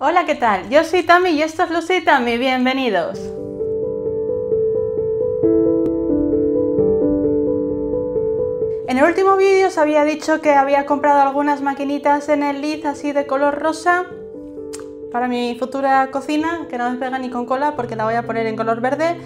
Hola, ¿qué tal? Yo soy Tami y esto es Lucy Tami. Bienvenidos. En el último vídeo os había dicho que había comprado algunas maquinitas en el Lidl así de color rosa para mi futura cocina, que no pega ni con cola porque la voy a poner en color verde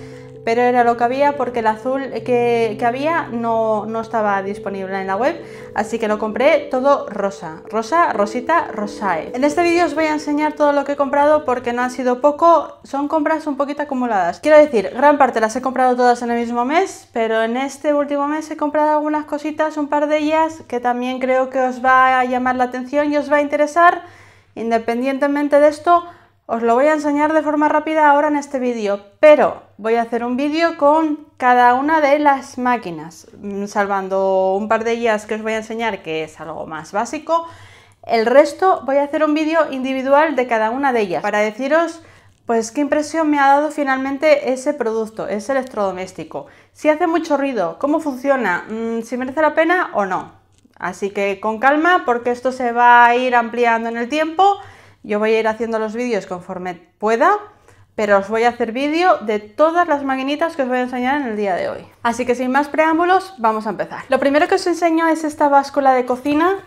pero era lo que había porque el azul que, había no, no, estaba disponible en la web, así que lo compré todo rosa, rosa, rosita, rosae. En este vídeo os voy a enseñar todo lo que he comprado porque no han sido poco, son compras un poquito acumuladas. Quiero decir, gran parte las he comprado todas en el mismo mes, pero en este último mes he comprado algunas cositas, un par de ellas que también creo que os va a llamar la atención y os va a interesar, independientemente de esto, os lo voy a enseñar de forma rápida ahora en este vídeo, pero voy a hacer un vídeo con cada una de las máquinas, mm, salvando un par de ellas que os voy a enseñar que es algo más básico. El resto voy a hacer un vídeo individual de cada una de ellas para deciros pues qué impresión me ha dado finalmente ese producto, ese electrodoméstico. Si hace mucho ruido, cómo funciona, mm, si merece la pena o no. Así que con calma porque esto se va a ir ampliando en el tiempo yo voy a ir haciendo los vídeos conforme pueda, pero os voy a hacer vídeo de todas las maquinitas que os voy a enseñar en el día de hoy. Así que sin más preámbulos, vamos a empezar. Lo primero que os enseño es esta báscula de cocina.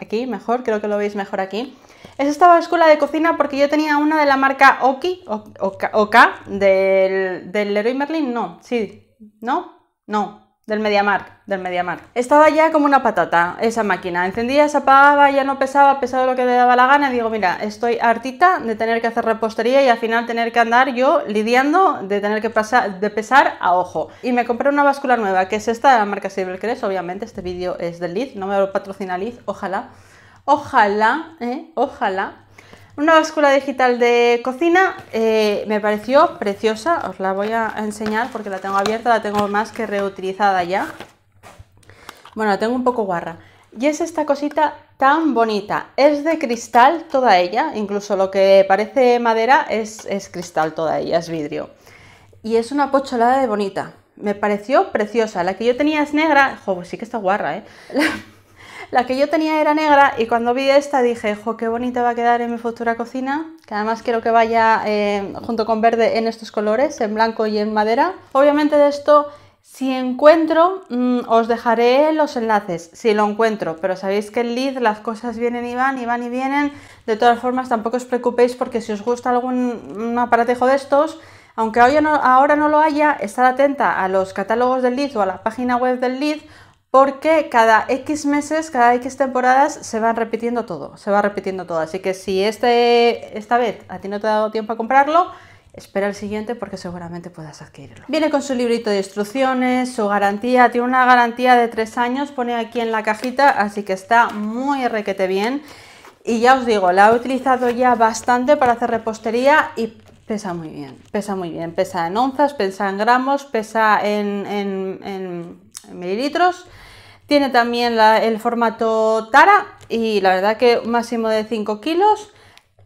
Aquí, mejor, creo que lo veis mejor aquí. Es esta báscula de cocina porque yo tenía una de la marca Oki, o Oka del, del Leroy Merlin, no, sí, ¿no? No, del MediaMark, del MediaMarkt. Estaba ya como una patata esa máquina. Encendía, se apagaba, ya no pesaba, pesaba lo que le daba la gana. digo, mira, estoy hartita de tener que hacer repostería y al final tener que andar yo lidiando de tener que pasar, de pesar a ojo. Y me compré una báscula nueva, que es esta de la marca Silvercrest. Obviamente, este vídeo es de Liz, no me lo patrocina Liz, ojalá. Ojalá, ¿eh? ojalá una báscula digital de cocina eh, me pareció preciosa, os la voy a enseñar porque la tengo abierta, la tengo más que reutilizada ya. Bueno, la tengo un poco guarra. Y es esta cosita tan bonita. Es de cristal toda ella, incluso lo que parece madera es, es cristal toda ella, es vidrio. Y es una pocholada de bonita. Me pareció preciosa. La que yo tenía es negra. Joder, pues sí que está guarra, ¿eh? La que yo tenía era negra y cuando vi esta dije, jo, qué bonita va a quedar en mi futura cocina, que además quiero que vaya eh, junto con verde en estos colores, en blanco y en madera. Obviamente de esto si encuentro, mm, os dejaré los enlaces, si lo encuentro, pero sabéis que en Lid las cosas vienen y van, y van y vienen. De todas formas, tampoco os preocupéis porque si os gusta algún aparatejo de estos, aunque hoy no, ahora no lo haya, estar atenta a los catálogos del Lead o a la página web del Lid porque cada X meses, cada X temporadas se va repitiendo todo, se va repitiendo todo. Así que si este, esta vez a ti no te ha dado tiempo a comprarlo, espera el siguiente porque seguramente puedas adquirirlo. Viene con su librito de instrucciones, su garantía, tiene una garantía de 3 años, pone aquí en la cajita, así que está muy requete bien. Y ya os digo, la he utilizado ya bastante para hacer repostería y pesa muy bien, pesa muy bien, pesa en onzas, pesa en gramos, pesa en, en mililitros. Tiene también el formato Tara y la verdad que un máximo de 5 kilos.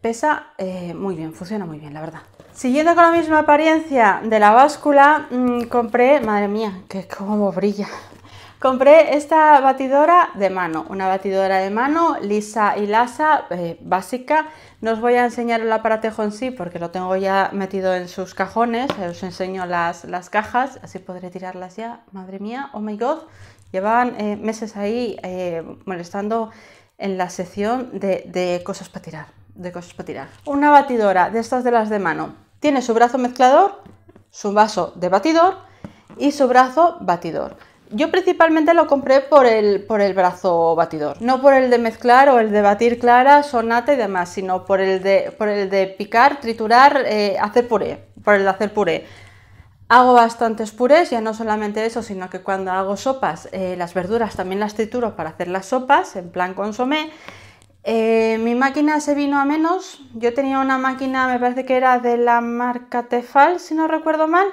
Pesa eh, muy bien, funciona muy bien, la verdad. Siguiendo con la misma apariencia de la báscula, mm, compré, madre mía, que como brilla, Compré esta batidora de mano, una batidora de mano lisa y lasa, eh, básica. No os voy a enseñar el aparatejo en sí porque lo tengo ya metido en sus cajones, eh, os enseño las, cajas, así podré tirarlas ya. Madre mía, oh my god, llevaban eh, meses ahí molestando en la sección de, de cosas para tirar, de cosas para tirar. Una batidora de estas de las de mano. Tiene su brazo mezclador, su vaso de batidor y su brazo batidor. Yo principalmente lo compré por el, brazo batidor, no por el de mezclar o el de batir clara, sonata y demás, sino por el de, por el de picar, triturar, eh, hacer puré, por el de hacer puré. Hago bastantes purés, ya no solamente eso, sino que cuando hago sopas, eh, las verduras también las trituro para hacer las sopas, en plan consomé. Eh, mi máquina se vino a menos, yo tenía una máquina, me parece que era de la marca Tefal, si no recuerdo mal,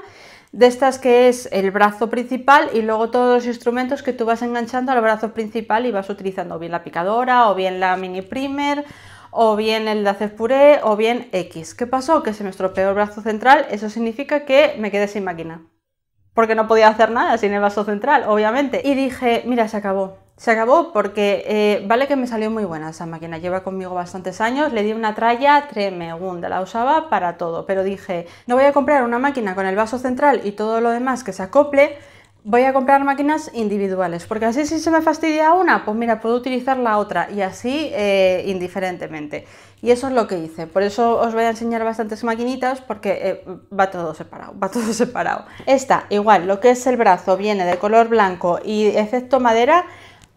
de estas que es el brazo principal y luego todos los instrumentos que tú vas enganchando al brazo principal y vas utilizando bien la picadora o bien la mini primer o bien el de hacer puré o bien X. ¿Qué pasó? Que se me estropeó el brazo central, eso significa que me quedé sin máquina. Porque no podía hacer nada sin el brazo central, obviamente. Y dije, mira, se acabó. Se acabó porque eh, vale que me salió muy buena esa máquina, lleva conmigo bastantes años, le di una tralla tremenda, la usaba para todo, pero dije, no voy a comprar una máquina con el vaso central y todo lo demás que se acople, voy a comprar máquinas individuales, porque así si se me fastidia una, pues mira, puedo utilizar la otra y así eh, indiferentemente. Y eso es lo que hice, por eso os voy a enseñar bastantes maquinitas porque eh, va todo separado, va todo separado. Esta, igual, lo que es el brazo viene de color blanco y efecto madera,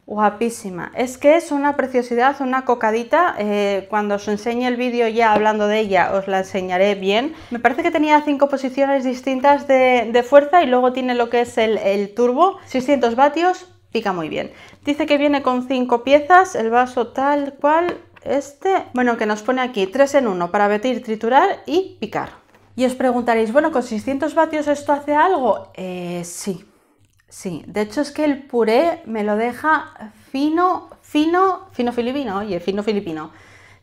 Guapísima. Es que es una preciosidad, una cocadita. Eh, cuando os enseñe el vídeo ya hablando de ella, os la enseñaré bien. Me parece que tenía cinco posiciones distintas de, fuerza y luego tiene lo que es el, turbo. 600 vatios, pica muy bien. Dice que viene con cinco piezas, el vaso tal cual, este. Bueno, que nos pone aquí tres en uno para batir, triturar y picar. Y os preguntaréis, bueno, ¿con 600 vatios esto hace algo? Eh, sí, Sí, de hecho es que el puré me lo deja fino, fino, fino filipino, y el fino filipino,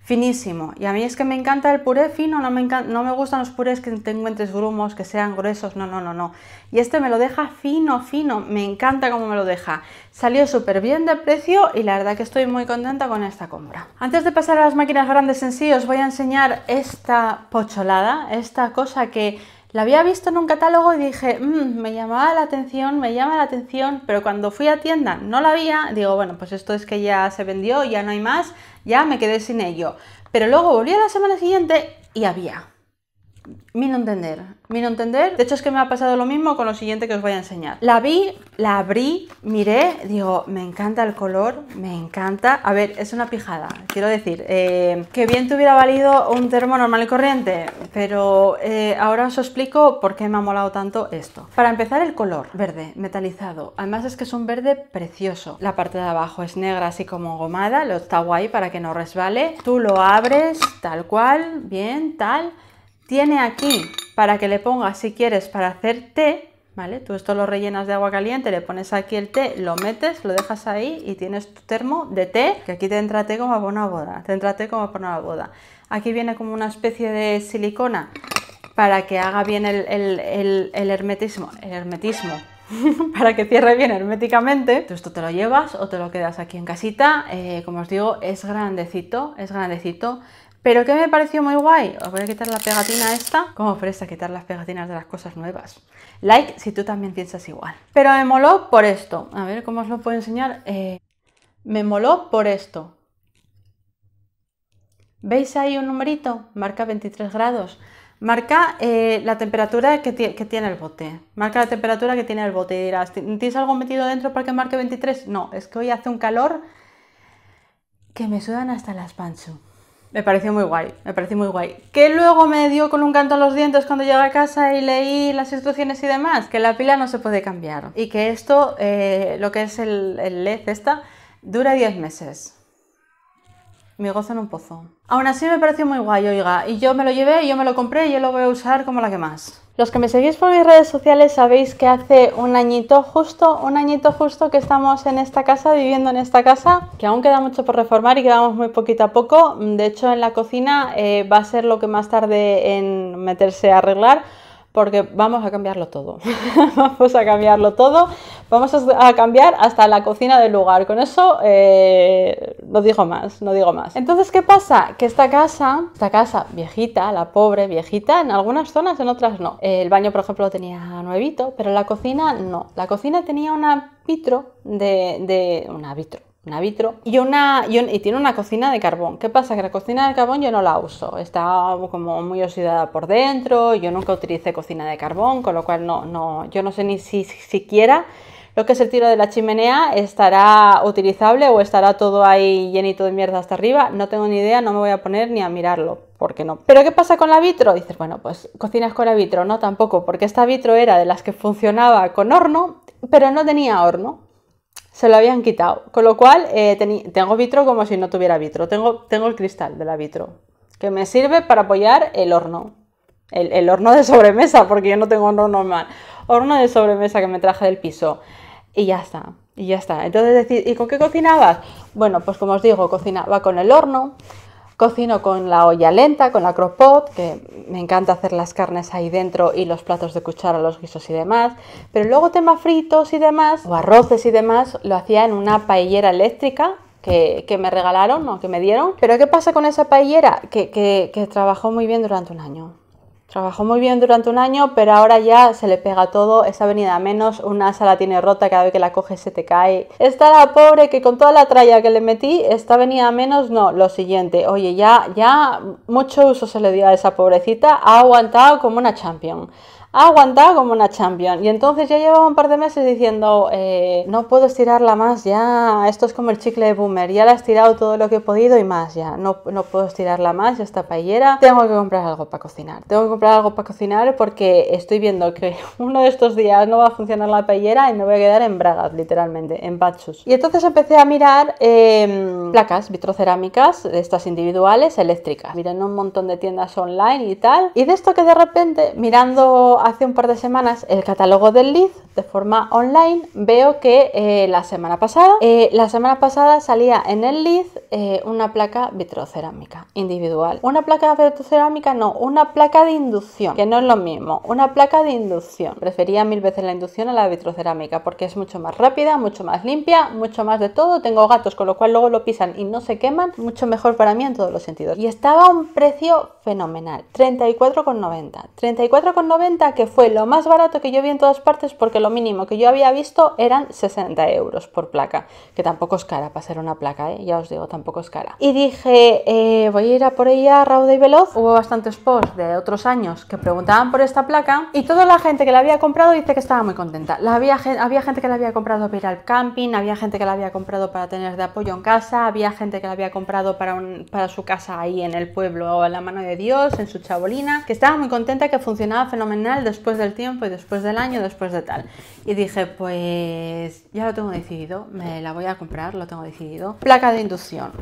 finísimo. Y a mí es que me encanta el puré fino, no me, no me gustan los purés que tengo entre grumos, que sean gruesos, no, no, no, no. Y este me lo deja fino, fino, me encanta cómo me lo deja. Salió súper bien de precio y la verdad que estoy muy contenta con esta compra. Antes de pasar a las máquinas grandes en sí, os voy a enseñar esta pocholada, esta cosa que la había visto en un catálogo y dije, mm, me llamaba la atención, me llama la atención, pero cuando fui a tienda no la había, digo, bueno, pues esto es que ya se vendió, ya no hay más, ya me quedé sin ello. Pero luego volví a la semana siguiente y había mi entender, mi entender. De hecho, es que me ha pasado lo mismo con lo siguiente que os voy a enseñar. La vi, la abrí, miré, digo, me encanta el color, me encanta. A ver, es una pijada, quiero decir, eh, que bien te hubiera valido un termo normal y corriente, pero eh, ahora os explico por qué me ha molado tanto esto. Para empezar, el color, verde, metalizado. Además es que es un verde precioso. La parte de abajo es negra, así como gomada, lo está guay para que no resbale. Tú lo abres, tal cual, bien, tal tiene aquí para que le pongas si quieres para hacer té, ¿vale? Tú esto lo rellenas de agua caliente, le pones aquí el té, lo metes, lo dejas ahí y tienes tu termo de té, que aquí te entra té como para una boda, te entra té como para una boda. Aquí viene como una especie de silicona para que haga bien el, hermetismo, el hermetismo, para que cierre bien herméticamente. Tú esto te lo llevas o te lo quedas aquí en casita. Eh, como os digo, es grandecito, es grandecito. Pero que me pareció muy guay, os voy a quitar la pegatina esta, ¿Cómo ofrece quitar las pegatinas de las cosas nuevas. Like si tú también piensas igual. Pero me moló por esto, a ver cómo os lo puedo enseñar. Eh, me moló por esto. ¿Veis ahí un numerito? Marca 23 grados. Marca eh, la temperatura que, tiene el bote. Marca la temperatura que tiene el bote. Y dirás, ¿tienes algo metido dentro para que marque 23? No, es que hoy hace un calor que me sudan hasta las panchu. Me pareció muy guay, me pareció muy guay. Que luego me dio con un canto a los dientes cuando llegué a casa y leí las instrucciones y demás, que la pila no se puede cambiar y que esto, eh, lo que es el, LED esta, dura 10 meses. Me gozo en un pozo. Aún así me pareció muy guay, oiga, y yo me lo llevé, y yo me lo compré y yo lo voy a usar como la que más. Los que me seguís por mis redes sociales sabéis que hace un añito justo, un añito justo que estamos en esta casa, viviendo en esta casa, que aún queda mucho por reformar y vamos muy poquito a poco. De hecho, en la cocina eh, va a ser lo que más tarde en meterse a arreglar porque vamos a cambiarlo todo. vamos a cambiarlo todo. Vamos a cambiar hasta la cocina del lugar. Con eso eh, no digo más, no digo más. Entonces, ¿qué pasa? Que esta casa, esta casa viejita, la pobre viejita, en algunas zonas, en otras no. El baño, por ejemplo, lo tenía nuevito, pero la cocina no. La cocina tenía una vitro de, de una vitro, una vitro y tiene una cocina de carbón. ¿Qué pasa? Que la cocina de carbón yo no la uso. Está como muy oxidada por dentro. Yo nunca utilicé cocina de carbón, con lo cual no, no, yo no sé ni siquiera lo que es el tiro de la chimenea estará utilizable o estará todo ahí llenito de mierda hasta arriba. No tengo ni idea, no me voy a poner ni a mirarlo, porque no. Pero ¿qué pasa con la vitro? Dices, bueno, pues cocinas con la vitro, no tampoco, porque esta vitro era de las que funcionaba con horno, pero no tenía horno. Se lo habían quitado, con lo cual eh, tengo vitro como si no tuviera vitro. Tengo, el cristal de la vitro, que me sirve para apoyar el horno. El, horno de sobremesa, porque yo no tengo horno normal. Horno de sobremesa que me traje del piso y ya está, y ya está. Entonces, ¿y con qué cocinabas? Bueno, pues como os digo, cocinaba con el horno, cocino con la olla lenta, con la crock-pot, que me encanta hacer las carnes ahí dentro y los platos de cuchara, los guisos y demás, pero luego tema fritos y demás, o arroces y demás, lo hacía en una paellera eléctrica que, me regalaron o que me dieron. Pero ¿qué pasa con esa paellera? que trabajó muy bien durante un año. Trabajó muy bien durante un año, pero ahora ya se le pega todo, esa venida menos, una sala tiene rota, cada vez que la coges se te cae. Está la pobre que con toda la tralla que le metí, está venida menos, no, lo siguiente. Oye, ya, ya mucho uso se le dio a esa pobrecita, ha aguantado como una champion ha aguantado como una champion. Y entonces ya llevaba un par de meses diciendo, eh, no puedo estirarla más ya, esto es como el chicle de boomer, ya la he estirado todo lo que he podido y más ya, no, no puedo estirarla más, ya está paillera tengo que comprar algo para cocinar, tengo que comprar algo para cocinar porque estoy viendo que uno de estos días no va a funcionar la paillera y me voy a quedar en bragas, literalmente, en bachos, Y entonces empecé a mirar em, placas vitrocerámicas, estas individuales, eléctricas. Miré un montón de tiendas online y tal, y de esto que de repente, mirando hace un par de semanas el catálogo del lid de forma online, veo que eh, la semana pasada, eh, la semana pasada salía en el lead eh, una placa vitrocerámica individual. Una placa vitrocerámica no, una placa de inducción, que no es lo mismo, una placa de inducción. Prefería mil veces la inducción a la vitrocerámica porque es mucho más rápida, mucho más limpia, mucho más de todo. Tengo gatos, con lo cual luego lo pisan y no se queman, mucho mejor para mí en todos los sentidos. Y estaba a un precio fenomenal, 34,90. 34,90 que fue lo más barato que yo vi en todas partes porque lo mínimo que yo había visto eran 60 euros por placa, que tampoco es cara para ser una placa, ¿eh? ya os digo, tampoco es cara. Y dije, eh, voy a ir a por ella rauda y veloz. Hubo bastantes posts de otros años que preguntaban por esta placa y toda la gente que la había comprado dice que estaba muy contenta. había, gente que la había comprado para ir al camping, había gente que la había comprado para tener de apoyo en casa, había gente que la había comprado para, para su casa ahí en el pueblo o en la mano de Dios, en su chabolina, que estaba muy contenta, que funcionaba fenomenal después del tiempo y después del año, después de tal y dije, pues ya lo tengo decidido, me la voy a comprar, lo tengo decidido. Placa de inducción.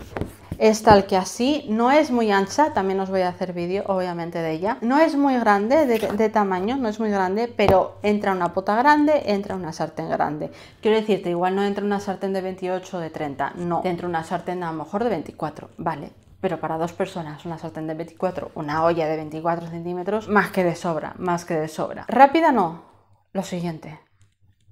Es tal que así, no es muy ancha, también os voy a hacer vídeo obviamente de ella. No es muy grande de, tamaño, no es muy grande, pero entra una pota grande, entra una sartén grande. Quiero decirte, igual no entra una sartén de 28 o de 30, no, entra una sartén a lo mejor de 24, vale, pero para dos personas, una sartén de 24, una olla de 24 centímetros, más que de sobra, más que de sobra. Rápida no, lo siguiente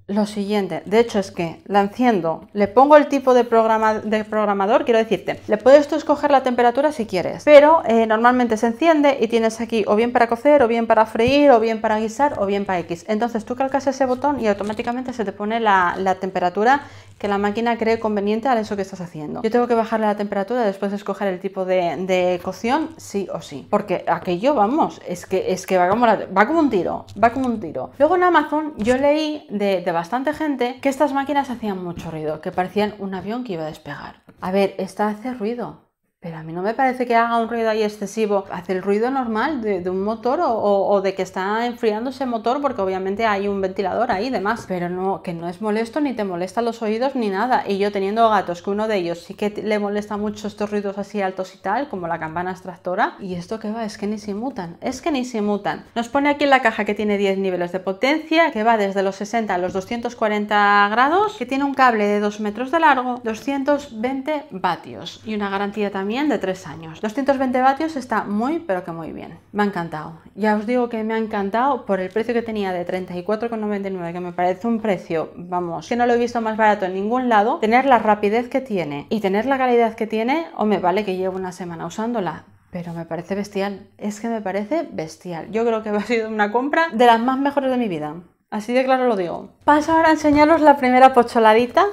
lo siguiente, de hecho es que la enciendo, le pongo el tipo de, programa, de programador, quiero decirte, le puedes tú escoger la temperatura si quieres, pero eh, normalmente se enciende y tienes aquí o bien para cocer, o bien para freír, o bien para guisar, o bien para X. Entonces tú calcas ese botón y automáticamente se te pone la, temperatura que la máquina cree conveniente a eso que estás haciendo. Yo tengo que bajarle la temperatura después de escoger el tipo de, de cocción, sí o sí, porque aquello, vamos, es que, es que va, como va como un tiro, va como un tiro. Luego en Amazon yo leí de bastante gente que estas máquinas hacían mucho ruido, que parecían un avión que iba a despegar. A ver, esta hace ruido, pero a mí no me parece que haga un ruido ahí excesivo. Hace el ruido normal de, un motor o, de que está enfriando ese motor porque obviamente hay un ventilador ahí y demás. Pero no, que no es molesto ni te molesta los oídos ni nada. Y yo teniendo gatos, que uno de ellos sí que le molesta mucho estos ruidos así altos y tal, como la campana extractora. Y esto que va, es que ni se mutan. Es que ni se mutan. Nos pone aquí en la caja que tiene 10 niveles de potencia, que va desde los 60 a los 240 grados, que tiene un cable de 2 metros de largo, 220 vatios y una garantía también de 3 años. 220 vatios está muy, pero que muy bien. Me ha encantado. Ya os digo que me ha encantado por el precio que tenía de 34,99, que me parece un precio, vamos, que no lo he visto más barato en ningún lado. Tener la rapidez que tiene y tener la calidad que tiene, o me vale que llevo una semana usándola, pero me parece bestial. Es que me parece bestial. Yo creo que ha sido una compra de las más mejores de mi vida. Así de claro lo digo. Paso ahora a enseñaros la primera pocholadita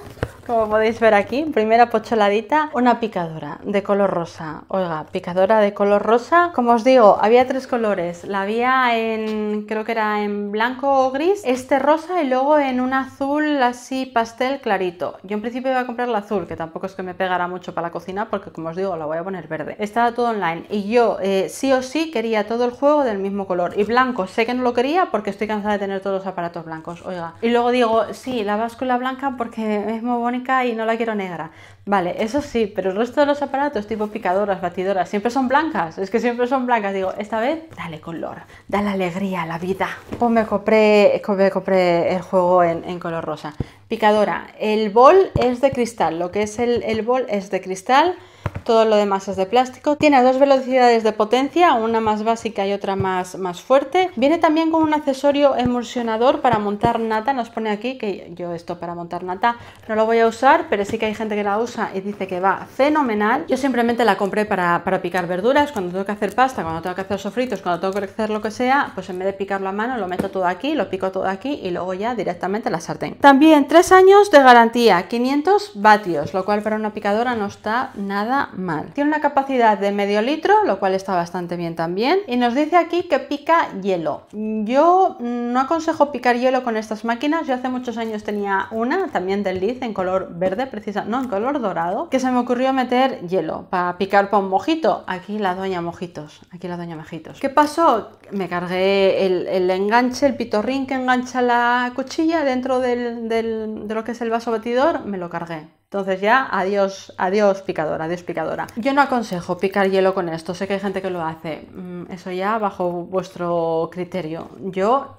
como podéis ver aquí, primera pocholadita, una picadora de color rosa. Oiga, picadora de color rosa. Como os digo, había tres colores. La había en, creo que era en blanco o gris, este rosa y luego en un azul así pastel clarito. Yo en principio iba a comprar la azul, que tampoco es que me pegara mucho para la cocina, porque como os digo, la voy a poner verde. Estaba todo online y yo eh, sí o sí quería todo el juego del mismo color. Y blanco, sé que no lo quería porque estoy cansada de tener todos los aparatos blancos, oiga. Y luego digo, sí, la báscula blanca porque es muy bonita y no la quiero negra. Vale, eso sí, pero el resto de los aparatos, tipo picadoras, batidoras, siempre son blancas. Es que siempre son blancas. Digo, esta vez dale color, dale alegría a la vida. Pues me compré, pues el juego en, color rosa. Picadora, el bol es de cristal, lo que es el, el bol es de cristal. Todo lo demás es de plástico. Tiene dos velocidades de potencia, una más básica y otra más, más fuerte. Viene también con un accesorio emulsionador para montar nata. Nos pone aquí que yo esto para montar nata no lo voy a usar, pero sí que hay gente que la usa y dice que va fenomenal. Yo simplemente la compré para, picar verduras, cuando tengo que hacer pasta, cuando tengo que hacer sofritos, cuando tengo que hacer lo que sea, pues en vez de picarlo a mano lo meto todo aquí, lo pico todo aquí y luego ya directamente la sartén. También tres años de garantía, 500 vatios, lo cual para una picadora no está nada mal. Tiene una capacidad de medio litro, lo cual está bastante bien también. Y nos dice aquí que pica hielo. Yo no aconsejo picar hielo con estas máquinas. Yo hace muchos años tenía una, también del Liz, en color verde, precisa, no, en color dorado, que se me ocurrió meter hielo para picar para un mojito. Aquí la doña mojitos, aquí la doña mojitos. ¿Qué pasó? Me cargué el, enganche, el pitorrín que engancha la cuchilla dentro de lo que es el vaso batidor, me lo cargué. Entonces ya, adiós, adiós picadora, adiós picadora. Yo no aconsejo picar hielo con esto, sé que hay gente que lo hace, mm, eso ya bajo vuestro criterio. Yo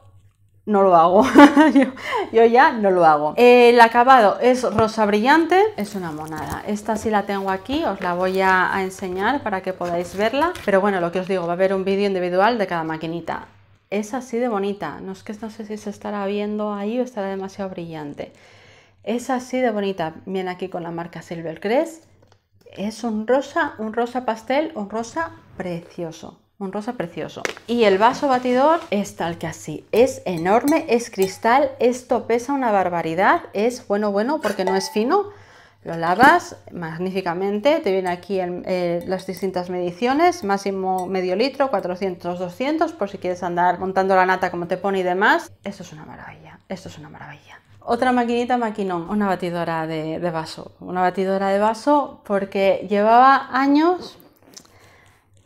no lo hago, yo, ya no lo hago. El acabado es rosa brillante, es una monada. Esta sí la tengo aquí, os la voy a, a enseñar para que podáis verla. Pero bueno, lo que os digo, va a haber un vídeo individual de cada maquinita. Es así de bonita, no es que no sé si se estará viendo ahí o estará demasiado brillante. Es así de bonita. Viene aquí con la marca Silvercrest. Es un rosa, un rosa pastel, un rosa precioso. Un rosa precioso. Y el vaso batidor es tal que así. Es enorme, es cristal. Esto pesa una barbaridad. Es bueno, bueno, porque no es fino. Lo lavas magníficamente. Te viene aquí eh, las distintas mediciones. Máximo medio litro, 400, 200, por si quieres andar montando la nata como te pone y demás. Esto es una maravilla. Esto es una maravilla. Otra maquinita maquinón, una batidora de, vaso. Una batidora de vaso porque llevaba años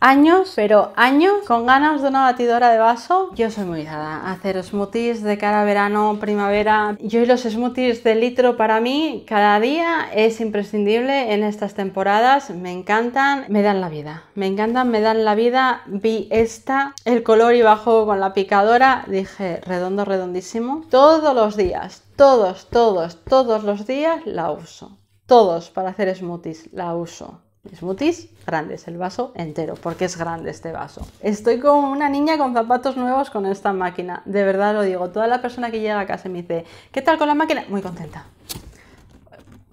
años, pero años, con ganas de una batidora de vaso. Yo soy muy dada a hacer smoothies de cara verano, primavera. Yo y los smoothies de litro para mí cada día es imprescindible en estas temporadas. Me encantan, me dan la vida. Me encantan, me dan la vida. Vi esta, el color y bajo con la picadora. Dije redondo, redondísimo. Todos los días, todos, todos, todos los días la uso. Todos para hacer smoothies la uso smoothies grandes, el vaso entero, porque es grande este vaso. Estoy como una niña con zapatos nuevos con esta máquina, de verdad lo digo, toda la persona que llega a casa me dice, ¿qué tal con la máquina? Muy contenta.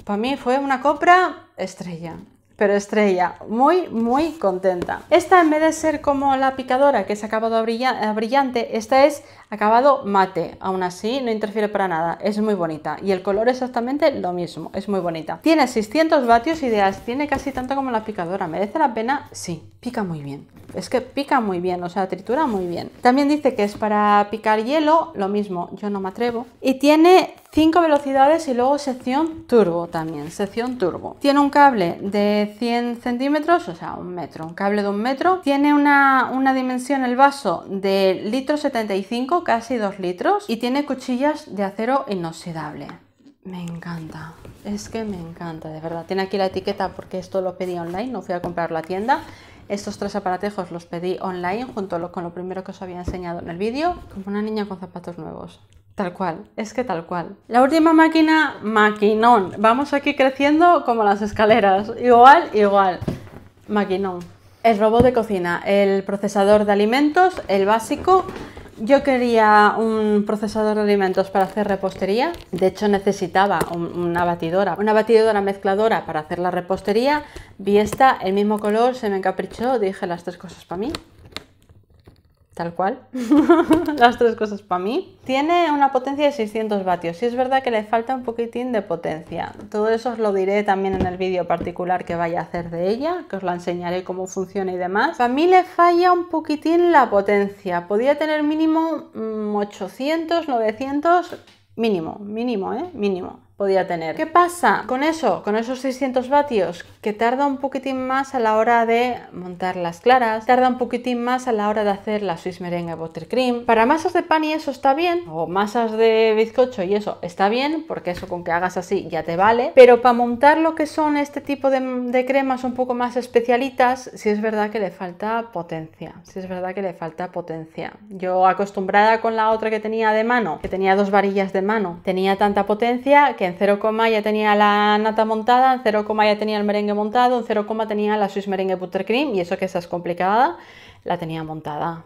Para mí fue una compra estrella, pero estrella, muy, muy contenta. Esta en vez de ser como la picadora que se ha acabado brillante, esta es Acabado mate, aún así no interfiere para nada, es muy bonita. Y el color exactamente lo mismo, es muy bonita. Tiene 600 vatios ideas, tiene casi tanto como la picadora. ¿Merece la pena? Sí, pica muy bien. Es que pica muy bien, o sea, tritura muy bien. También dice que es para picar hielo, lo mismo, yo no me atrevo. Y tiene 5 velocidades y luego sección turbo también, sección turbo. Tiene un cable de 100 centímetros, o sea, un metro, un cable de un metro. Tiene una, una dimensión el vaso de litro 75 casi 2 litros y tiene cuchillas de acero inoxidable. Me encanta, es que me encanta, de verdad. Tiene aquí la etiqueta porque esto lo pedí online, no fui a comprar la tienda. Estos tres aparatejos los pedí online junto con lo primero que os había enseñado en el vídeo, como una niña con zapatos nuevos. Tal cual, es que tal cual. La última máquina, maquinón. Vamos aquí creciendo como las escaleras. Igual, igual. Maquinón. El robot de cocina, el procesador de alimentos, el básico, yo quería un procesador de alimentos para hacer repostería. De hecho, necesitaba una batidora, una batidora mezcladora para hacer la repostería. Vi esta, el mismo color, se me encaprichó, dije las tres cosas para mí. Tal cual. Las tres cosas para mí. Tiene una potencia de 600 vatios. y es verdad que le falta un poquitín de potencia. Todo eso os lo diré también en el vídeo particular que vaya a hacer de ella, que os la enseñaré cómo funciona y demás. Para mí le falla un poquitín la potencia. Podía tener mínimo 800, mm, 900, mínimo, mínimo, ¿eh? Mínimo podía tener. ¿Qué pasa con eso? Con esos 600 vatios, que tarda un poquitín más a la hora de montar las claras, tarda un poquitín más a la hora de hacer la Swiss merengue buttercream. Para masas de pan y eso está bien, o masas de bizcocho y eso está bien, porque eso con que hagas así ya te vale, pero para montar lo que son este tipo de, cremas un poco más especialitas, sí es verdad que le falta potencia, sí es verdad que le falta potencia. Yo acostumbrada con la otra que tenía de mano, que tenía dos varillas de mano, tenía tanta potencia que en 0, ya tenía la nata montada, en 0, ya tenía el merengue montado, en 0, tenía la Swiss Merengue Buttercream y eso que esa es complicada, la tenía montada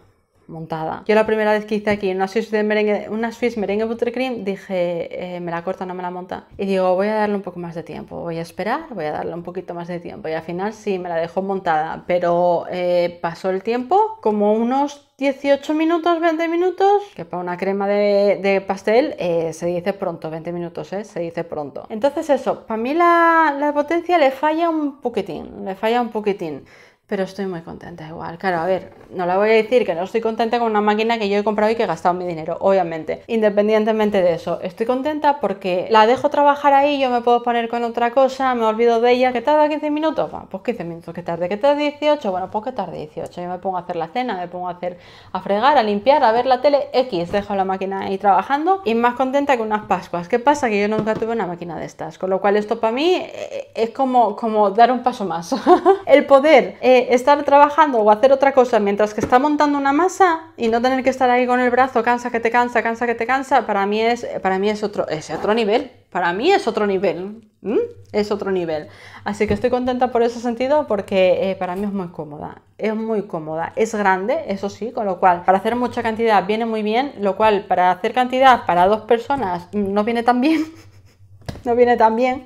montada. Yo la primera vez que hice aquí una Swiss, merengue, buttercream dije, eh, me la corta, no me la monta. Y digo, voy a darle un poco más de tiempo, voy a esperar, voy a darle un poquito más de tiempo. Y al final sí, me la dejó montada, pero eh, pasó el tiempo como unos 18 minutos, 20 minutos, que para una crema de, pastel eh, se dice pronto, 20 minutos, se dice pronto. Entonces eso, para mí la, la potencia le falla un poquitín, le falla un poquitín pero estoy muy contenta igual. Claro, a ver, no la voy a decir que no estoy contenta con una máquina que yo he comprado y que he gastado mi dinero, obviamente. Independientemente de eso, estoy contenta porque la dejo trabajar ahí, yo me puedo poner con otra cosa, me olvido de ella, que tarda 15 minutos, pues 15 minutos que tarde, que tarde 18, bueno, pues que tarde 18. Pues yo me pongo a hacer la cena, me pongo a hacer a fregar, a limpiar, a ver la tele X, dejo la máquina ahí trabajando y más contenta que unas Pascuas. ¿Qué pasa? Que yo nunca tuve una máquina de estas, con lo cual esto para mí eh, es como, como dar un paso más. El poder eh, estar trabajando o hacer otra cosa mientras que está montando una masa y no tener que estar ahí con el brazo, cansa que te cansa, cansa que te cansa, para mí es, para mí es, otro, otro nivel. Para mí es otro nivel. Es otro nivel. Así que estoy contenta por ese sentido porque eh, para mí es muy cómoda. Es muy cómoda. Es grande, eso sí, con lo cual para hacer mucha cantidad viene muy bien, lo cual para hacer cantidad para dos personas no viene tan bien. no viene tan bien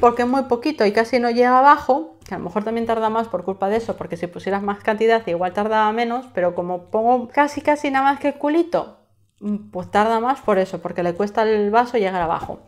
porque es muy poquito y casi no llega abajo que a lo mejor también tarda más por culpa de eso, porque si pusieras más cantidad igual tardaba menos, pero como pongo casi casi nada más que el culito, mm, pues tarda más por eso, porque le cuesta el vaso llegar abajo.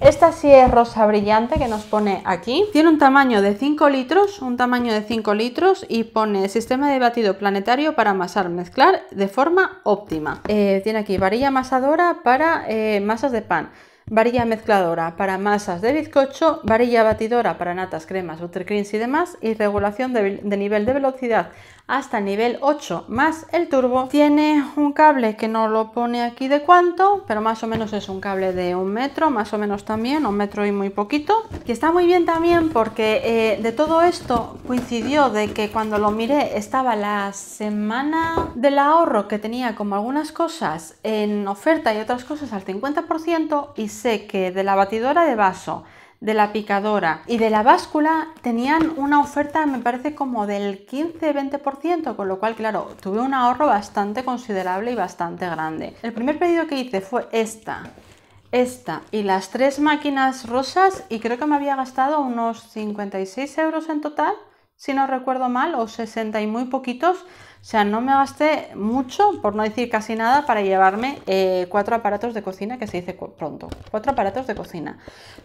Esta sí es rosa brillante que nos pone aquí. Tiene un tamaño de 5 litros, un tamaño de 5 litros y pone sistema de batido planetario para amasar, mezclar de forma óptima. Eh, tiene aquí varilla amasadora para eh, masas de pan varilla mezcladora para masas de bizcocho, varilla batidora para natas, cremas, buttercreams y demás, y regulación de, de nivel de velocidad hasta nivel 8 más el turbo. Tiene un cable que no lo pone aquí de cuánto, pero más o menos es un cable de un metro, más o menos también, un metro y muy poquito. Que está muy bien también porque eh, de todo esto coincidió de que cuando lo miré estaba la semana del ahorro que tenía como algunas cosas en oferta y otras cosas al 50% y sé que de la batidora de vaso de la picadora y de la báscula tenían una oferta me parece como del 15-20% con lo cual claro tuve un ahorro bastante considerable y bastante grande el primer pedido que hice fue esta esta y las tres máquinas rosas y creo que me había gastado unos 56 euros en total si no recuerdo mal o 60 y muy poquitos o sea, no me gasté mucho, por no decir casi nada, para llevarme eh, cuatro aparatos de cocina, que se dice pronto, cuatro aparatos de cocina.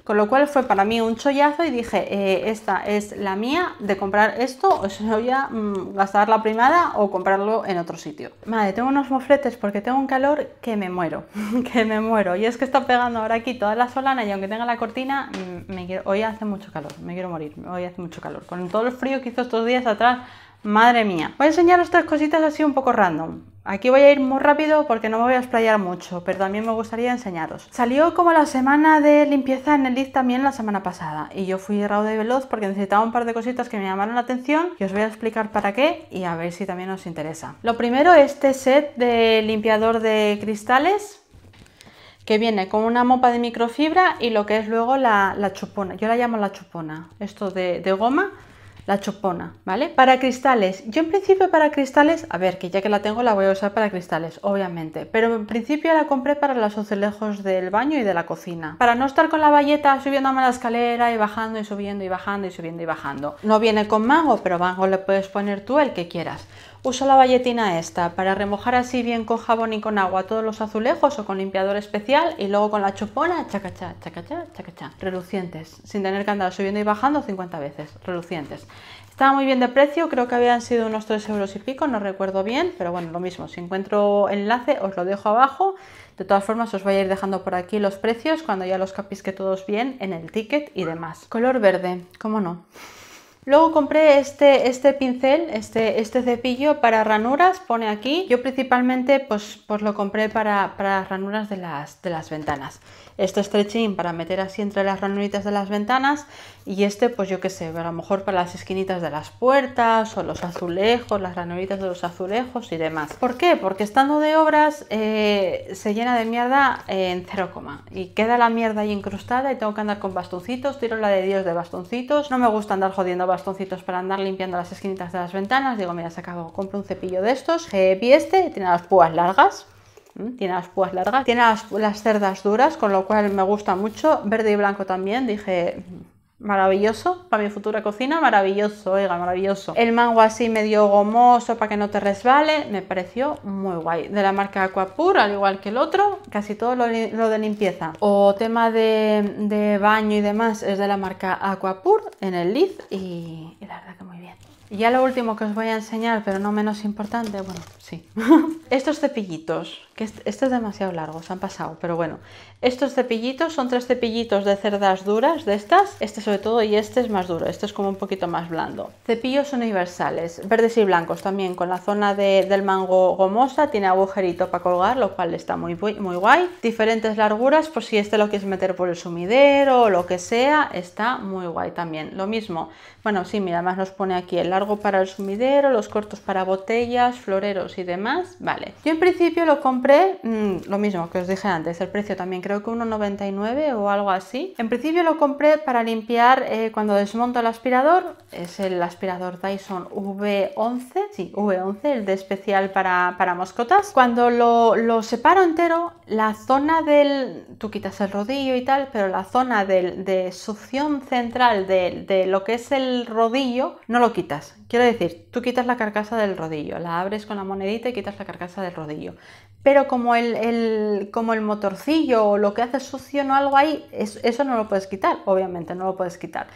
Con lo cual fue para mí un chollazo y dije, eh, esta es la mía de comprar esto, o si no voy a mm, gastar la primada o comprarlo en otro sitio. Madre, tengo unos mofletes porque tengo un calor que me muero, que me muero. Y es que está pegando ahora aquí toda la solana y aunque tenga la cortina, mm, hoy hace mucho calor, me quiero morir, hoy hace mucho calor. Con todo el frío que hizo estos días atrás, Madre mía, voy a enseñaros tres cositas así un poco random. Aquí voy a ir muy rápido porque no me voy a explayar mucho, pero también me gustaría enseñaros. Salió como la semana de limpieza en el list también la semana pasada y yo fui raudo y veloz porque necesitaba un par de cositas que me llamaron la atención y os voy a explicar para qué y a ver si también os interesa. Lo primero, este set de limpiador de cristales que viene con una mopa de microfibra y lo que es luego la, chupona. Yo la llamo la chupona, esto de goma la chopona, ¿vale? Para cristales, yo en principio para cristales, a ver, que ya que la tengo la voy a usar para cristales, obviamente, pero en principio la compré para los azulejos del baño y de la cocina, para no estar con la valleta subiendo a la escalera y bajando y subiendo y bajando y subiendo y bajando. No viene con mango, pero mango le puedes poner tú el que quieras. Uso la valletina esta para remojar así bien con jabón y con agua todos los azulejos o con limpiador especial y luego con la chupona, chacachá, chacachá, chacachá, relucientes, sin tener que andar subiendo y bajando 50 veces, relucientes. Estaba muy bien de precio, creo que habían sido unos 3 euros y pico, no recuerdo bien, pero bueno, lo mismo, si encuentro enlace os lo dejo abajo. De todas formas os voy a ir dejando por aquí los precios cuando ya los que todos bien en el ticket y demás. Color verde, cómo no. Luego compré este, este pincel, este, este cepillo para ranuras, pone aquí. Yo principalmente pues, pues lo compré para, las ranuras de las, de las ventanas. Este stretching para meter así entre las ranuritas de las ventanas y este pues yo qué sé, a lo mejor para las esquinitas de las puertas o los azulejos, las ranuritas de los azulejos y demás. ¿Por qué? Porque estando de obras eh, se llena de mierda en cero coma y queda la mierda ahí incrustada y tengo que andar con bastoncitos, tiro la de Dios de bastoncitos, no me gusta andar jodiendo bastoncitos para andar limpiando las esquinitas de las ventanas. Digo, mira, se acabó, compro un cepillo de estos, GEPI este, tiene las púas largas, tiene las púas largas, tiene las, las, cerdas duras, con lo cual me gusta mucho, verde y blanco también, dije, maravilloso. Para mi futura cocina, maravilloso, oiga, maravilloso. El mango así medio gomoso para que no te resbale, me pareció muy guay. De la marca Aquapur, al igual que el otro, casi todo lo, de limpieza. O tema de, baño y demás es de la marca Aquapur en el Liz y la verdad que muy bien. Y ya lo último que os voy a enseñar, pero no menos importante, bueno, sí. Estos cepillitos, que este es demasiado largo, se han pasado, pero bueno. Estos cepillitos son tres cepillitos de cerdas duras de estas. Este sobre todo y este es más duro, este es como un poquito más blando. Cepillos universales, verdes y blancos también, con la zona del mango gomosa, tiene agujerito para colgar, lo cual está muy, muy guay. Diferentes larguras, por si este lo quieres meter por el sumidero o lo que sea, está muy guay también. Lo mismo, bueno, sí, mira, además nos pone aquí el largo para el sumidero, los cortos para botellas, floreros y demás. Vale. Yo en principio lo compré, mm, lo mismo que os dije antes, el precio también creo que 1,99 o algo así. En principio lo compré para limpiar eh, cuando desmonto el aspirador, es el aspirador Dyson V11, sí, V11, el de especial para, para moscotas. Cuando lo, lo, separo entero, la zona del... tú quitas el rodillo y tal, pero la zona de succión central de, de lo que es el rodillo, no lo quitas. Quiero decir, tú quitas la carcasa del rodillo, la abres con la monedita y quitas la carcasa casa del rodillo. Pero como el, como el motorcillo o lo que hace sucio no algo ahí, eso no lo puedes quitar, obviamente, no lo puedes quitar.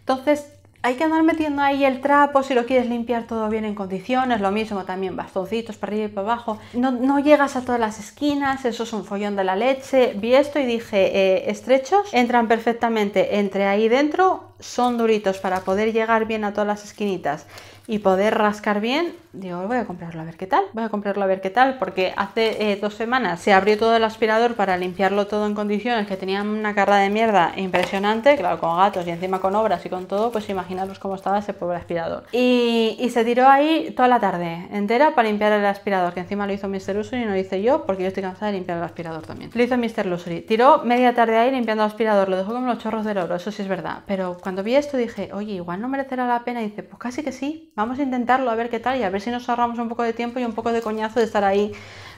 Entonces, hay que andar metiendo ahí el trapo si lo quieres limpiar todo bien en condiciones, lo mismo también bastoncitos para arriba y para abajo, no, llegas a todas las esquinas, eso es un follón de la leche, vi esto y dije, eh, estrechos, entran perfectamente entre ahí dentro, son duritos para poder llegar bien a todas las esquinitas, y poder rascar bien, digo, voy a comprarlo a ver qué tal, voy a comprarlo a ver qué tal, porque hace eh, dos semanas se abrió todo el aspirador para limpiarlo todo en condiciones, que tenían una carga de mierda impresionante, claro, con gatos y encima con obras y con todo, pues imaginaros cómo estaba ese pobre aspirador. Y, se tiró ahí toda la tarde entera para limpiar el aspirador, que encima lo hizo Mr. Usuri y no lo hice yo, porque yo estoy cansada de limpiar el aspirador también. Lo hizo Mr. Usury, tiró media tarde ahí limpiando el aspirador, lo dejó como los chorros del oro, eso sí es verdad, pero cuando vi esto dije, oye, igual no merecerá la pena, y dice, pues casi que sí, Vamos a intentarlo a ver qué tal y a ver si nos ahorramos un poco de tiempo y un poco de coñazo de estar ahí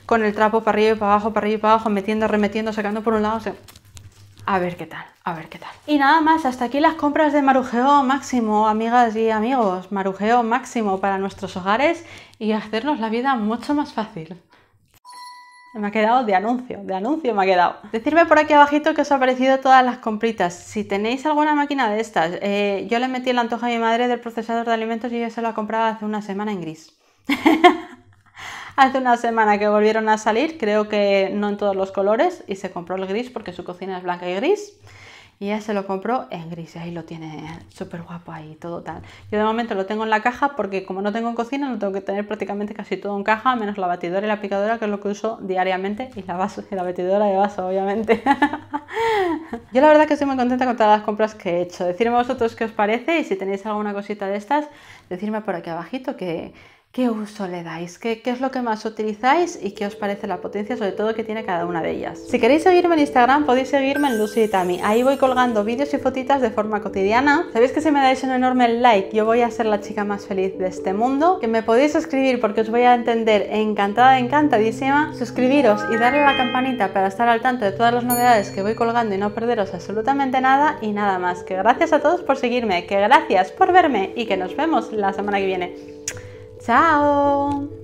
con el trapo para arriba y para abajo, para arriba y para abajo, metiendo, remetiendo, sacando por un lado. O sea, a ver qué tal, a ver qué tal. Y nada más, hasta aquí las compras de marujeo máximo, amigas y amigos. Marujeo máximo para nuestros hogares y hacernos la vida mucho más fácil. Me ha quedado de anuncio, de anuncio me ha quedado. decirme por aquí abajito que os ha parecido todas las compritas. Si tenéis alguna máquina de estas, eh, yo le metí el antojo a mi madre del procesador de alimentos y ella se lo ha comprado hace una semana en gris. hace una semana que volvieron a salir, creo que no en todos los colores, y se compró el gris porque su cocina es blanca y gris. Y ella se lo compró en gris y ahí lo tiene súper guapo ahí, todo tal. Yo de momento lo tengo en la caja porque como no tengo en cocina, no tengo que tener prácticamente casi todo en caja, menos la batidora y la picadora, que es lo que uso diariamente, y la, vaso, y la batidora de vaso, obviamente. Yo la verdad que estoy muy contenta con todas las compras que he hecho. Decidme vosotros qué os parece y si tenéis alguna cosita de estas, decidme por aquí abajito que ¿Qué uso le dais? ¿Qué, ¿Qué, es lo que más utilizáis y qué os parece la potencia, sobre todo, que tiene cada una de ellas? Si queréis seguirme en Instagram, podéis seguirme en Lucy y Tami. Ahí voy colgando vídeos y fotitas de forma cotidiana. Sabéis que si me dais un enorme like, yo voy a ser la chica más feliz de este mundo. Que me podéis escribir porque os voy a entender encantada, encantadísima. Suscribiros y darle a la campanita para estar al tanto de todas las novedades que voy colgando y no perderos absolutamente nada. Y nada más, que gracias a todos por seguirme, que gracias por verme y que nos vemos la semana que viene. ¡Chao!